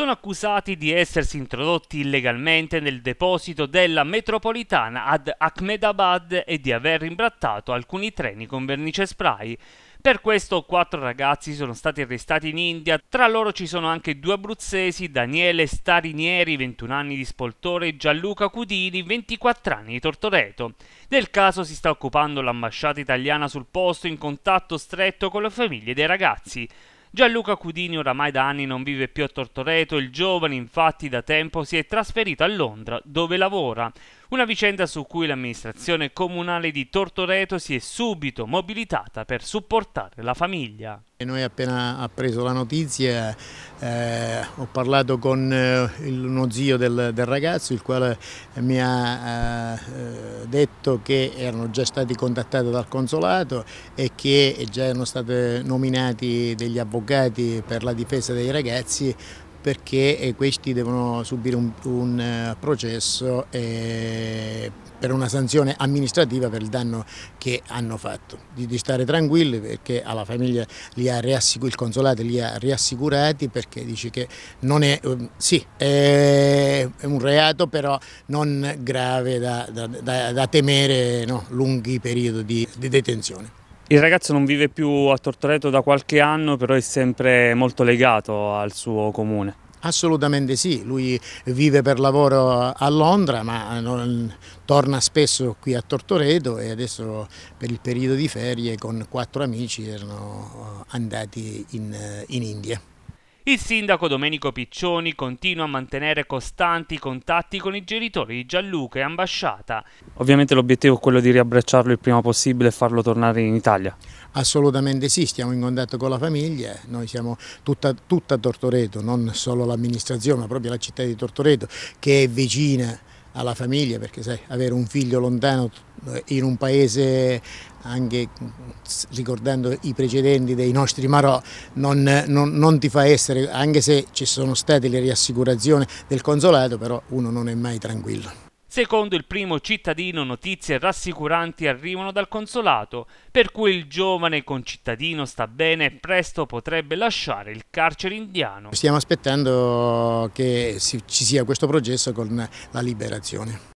sono accusati di essersi introdotti illegalmente nel deposito della metropolitana ad Ahmedabad e di aver imbrattato alcuni treni con vernice spray. Per questo quattro ragazzi sono stati arrestati in India, tra loro ci sono anche due abruzzesi, Daniele Starinieri, 21 anni di Spoltore, e Gianluca Cudini, 24 anni di Tortoreto. Del caso si sta occupando l'ambasciata italiana sul posto in contatto stretto con le famiglie dei ragazzi. Gianluca Cudini oramai da anni non vive più a Tortoreto, il giovane infatti da tempo si è trasferito a Londra dove lavora, una vicenda su cui l'amministrazione comunale di Tortoreto si è subito mobilitata per supportare la famiglia. Noi appena appreso la notizia eh, ho parlato con eh, uno zio del, del, ragazzo il quale mi ha eh, eh, detto che erano già stati contattati dal consolato e che già erano stati nominati degli avvocati per la difesa dei ragazzi perché eh, questi devono subire un, un eh, processo eh, per una sanzione amministrativa per il danno che hanno fatto. Di, di stare tranquilli perché alla famiglia il consolato li ha riassicurati perché dice che non è, ehm, sì, è un reato però non grave da, da, da, da temere no, lunghi periodi di, di detenzione. Il ragazzo non vive più a Tortoreto da qualche anno, però è sempre molto legato al suo comune. Assolutamente sì, lui vive per lavoro a Londra ma non, torna spesso qui a Tortoreto e adesso per il periodo di ferie con quattro amici erano andati in, in India. Il sindaco Domenico Piccioni continua a mantenere costanti contatti con i genitori di Gianluca e Ambasciata. Ovviamente l'obiettivo è quello di riabbracciarlo il prima possibile e farlo tornare in Italia. Assolutamente sì, stiamo in contatto con la famiglia, eh, noi siamo tutta, tutta Tortoreto, non solo l'amministrazione, ma proprio la città di Tortoreto che è vicina alla famiglia perché sai, avere un figlio lontano eh, in un paese anche ricordando i precedenti dei nostri Marò non, non, non, ti fa essere, anche se ci sono state le riassicurazioni del consolato, però uno non è mai tranquillo. Secondo il primo cittadino notizie rassicuranti arrivano dal consolato, per cui il giovane concittadino sta bene e presto potrebbe lasciare il carcere indiano. Stiamo aspettando che ci sia questo processo con la liberazione.